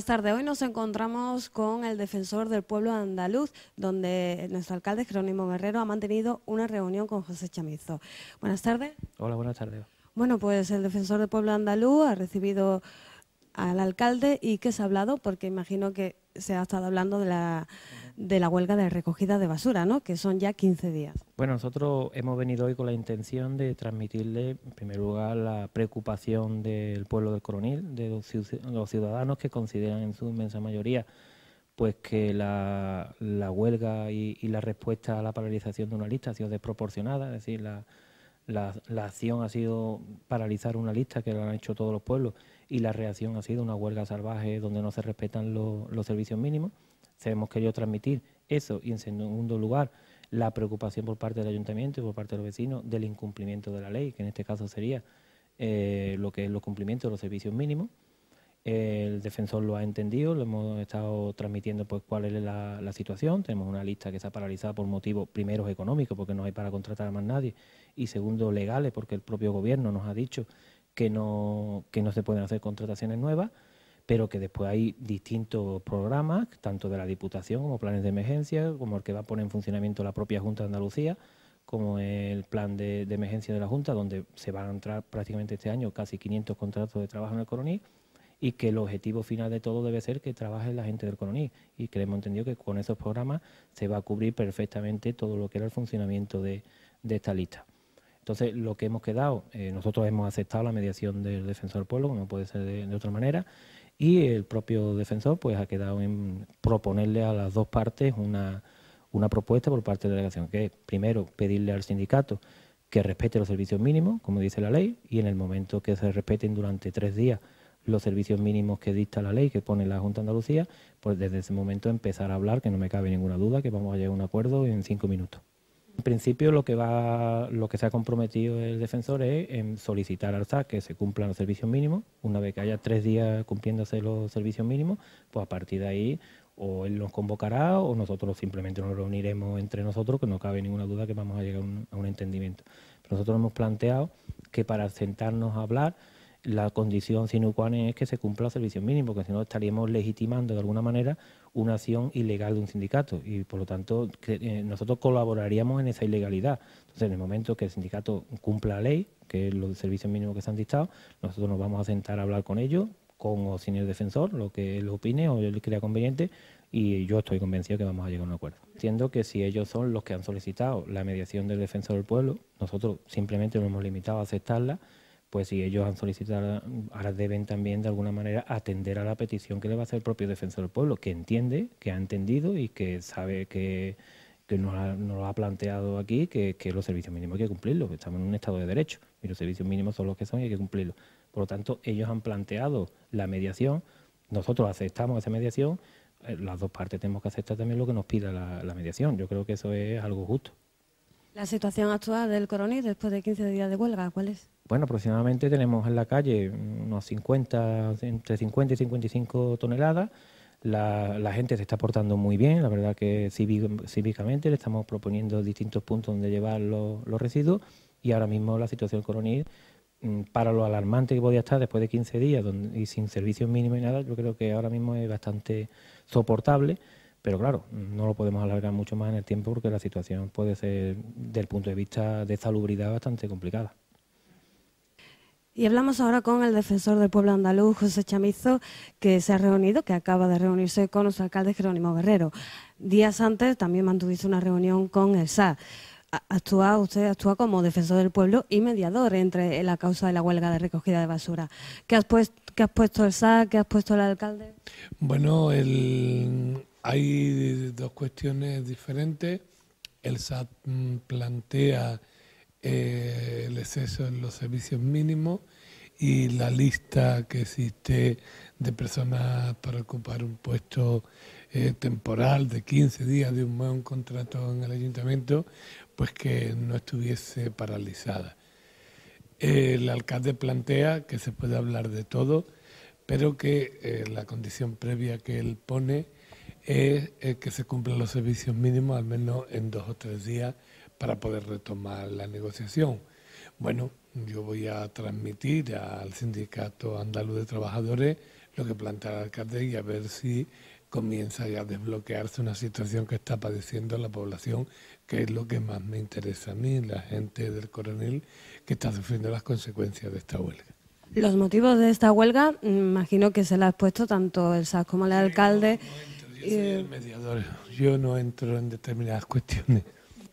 buenas tardes. Hoy nos encontramos con el defensor del pueblo andaluz, donde nuestro alcalde Jerónimo Guerrero ha mantenido una reunión con José Chamizo. Buenas tardes. Hola, buenas tardes. Bueno, pues el defensor del pueblo andaluz ha recibido al alcalde y qué se ha hablado, porque imagino que se ha estado hablando de la, de la huelga de recogida de basura, ¿no? que son ya 15 días. Bueno, nosotros hemos venido hoy con la intención de transmitirle, en primer lugar, la preocupación del pueblo del Coronil, de los ciudadanos que consideran en su inmensa mayoría pues que la, huelga y, la respuesta a la paralización de una lista ha sido desproporcionada, es decir, la, la, la, acción ha sido paralizar una lista que lo han hecho todos los pueblos y la reacción ha sido una huelga salvaje donde no se respetan los servicios mínimos. Se hemos querido transmitir eso y en segundo lugar la preocupación por parte del ayuntamiento y por parte de los vecinos del incumplimiento de la ley, que en este caso sería eh, lo que es los cumplimientos de los servicios mínimos. El defensor lo ha entendido, lo hemos estado transmitiendo pues cuál es la, situación. Tenemos una lista que está paralizada por motivos primeros económicos, porque no hay para contratar a más nadie, y segundo legales, porque el propio gobierno nos ha dicho que no, que no se pueden hacer contrataciones nuevas, pero que después hay distintos programas, tanto de la Diputación como planes de emergencia, como el que va a poner en funcionamiento la propia Junta de Andalucía, como el plan de, emergencia de la Junta, donde se van a entrar prácticamente este año casi 500 contratos de trabajo en el coroní y que el objetivo final de todo debe ser que trabaje la gente del coroní. Y que hemos entendido que con esos programas se va a cubrir perfectamente todo lo que era el funcionamiento de, de esta lista. Entonces, lo que hemos quedado, eh, nosotros hemos aceptado la mediación del defensor del pueblo, como puede ser de, otra manera, y el propio defensor pues ha quedado en proponerle a las dos partes una, una propuesta por parte de la delegación, que es, primero, pedirle al sindicato que respete los servicios mínimos, como dice la ley, y en el momento que se respeten durante tres días los servicios mínimos que dicta la ley que pone la Junta de Andalucía, pues desde ese momento empezar a hablar, que no me cabe ninguna duda, que vamos a llegar a un acuerdo en cinco minutos. En principio lo que va, lo que se ha comprometido el defensor es en solicitar al SAC que se cumplan los servicios mínimos. Una vez que haya tres días cumpliéndose los servicios mínimos, pues a partir de ahí o él nos convocará o nosotros simplemente nos reuniremos entre nosotros, que no cabe ninguna duda que vamos a llegar a un, entendimiento. nosotros hemos planteado que para sentarnos a hablar la condición sine qua non es que se cumpla el servicio mínimo, porque si no estaríamos legitimando de alguna manera una acción ilegal de un sindicato y por lo tanto eh, nosotros colaboraríamos en esa ilegalidad. Entonces, en el momento que el sindicato cumpla la ley, que es los servicios mínimos que se han dictado, nosotros nos vamos a sentar a hablar con ellos, con o sin el defensor, lo que él opine o él crea conveniente, y yo estoy convencido que vamos a llegar a un acuerdo. Entiendo que si ellos son los que han solicitado la mediación del defensor del pueblo, nosotros simplemente nos hemos limitado a aceptarla, pues si ellos han solicitado, ahora deben también de alguna manera atender a la petición que le va a hacer el propio defensor del pueblo, que entiende, que ha entendido y que sabe que, que nos, lo ha planteado aquí, que, los servicios mínimos hay que cumplirlos, que estamos en un Estado de Derecho y los servicios mínimos son los que son y hay que cumplirlos. Por lo tanto, ellos han planteado la mediación, nosotros aceptamos esa mediación, eh, las dos partes tenemos que aceptar también lo que nos pida la mediación. Yo creo que eso es algo justo. La situación actual del Coronil después de 15 días de huelga, ¿cuál es? Bueno, aproximadamente tenemos en la calle unos 50, entre 50 y 55 toneladas. La, gente se está portando muy bien, la verdad que cívicamente le estamos proponiendo distintos puntos donde llevar los, residuos y ahora mismo la situación del Coronil, mm, para lo alarmante que podía estar después de 15 días y sin servicios mínimos y nada, yo creo que ahora mismo es bastante soportable pero claro, no lo podemos alargar mucho más en el tiempo porque la situación puede ser, desde el punto de vista de salubridad, bastante complicada. Y hablamos ahora con el defensor del pueblo andaluz, José Chamizo, que se ha reunido, que acaba de reunirse con nuestro alcalde Jerónimo Guerrero. Días antes también mantuviste una reunión con el Sa. Actúa, usted actúa como defensor del pueblo y mediador entre la causa de la huelga de recogida de basura. ¿Qué has, puesto, qué has puesto el Sa, ¿Qué has puesto el alcalde? Bueno, el, hay dos cuestiones diferentes. El SAT plantea eh, el exceso en los servicios mínimos y la lista que existe de personas para ocupar un puesto eh, temporal de 15 días de un nuevo contrato en el ayuntamiento, pues que no estuviese paralizada. El alcalde plantea que se puede hablar de todo, pero que eh, la condición previa que él pone es eh, que se cumplan los servicios mínimos al menos en dos o tres días para poder retomar la negociación. Bueno, yo voy a transmitir al Sindicato Andaluz de Trabajadores lo que plantea el alcalde y a ver si comienza ya a desbloquearse una situación que está padeciendo la población, que es lo que más me interesa a mí, la gente del coronel que está sufriendo las consecuencias de esta huelga. Los motivos de esta huelga, mm, imagino que se la ha expuesto tanto el SAS como el alcalde. Eh, el mediador, yo no entro en determinadas cuestiones.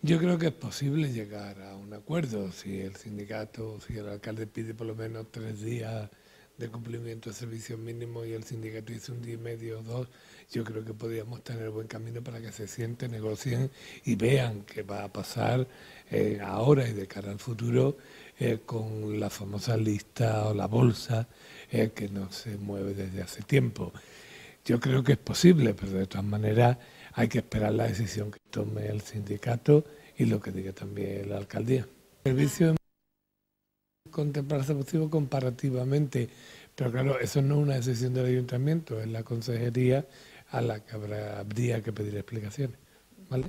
Yo creo que es posible llegar a un acuerdo si el sindicato, si el alcalde pide por lo menos tres días de cumplimiento de servicios mínimos y el sindicato dice un día y medio o dos, yo creo que podríamos tener buen camino para que se siente negocien y vean qué va a pasar eh, ahora y de cara al futuro eh, con la famosa lista o la bolsa que no se mueve desde hace tiempo. Yo creo que es posible, pero de todas maneras hay que esperar la decisión que tome el sindicato y lo que diga también la alcaldía. El servicio contemplarse positivo comparativamente, pero claro, eso no es una decisión del ayuntamiento, es la consejería a la que habrá, habría que pedir explicaciones. ¿Vale?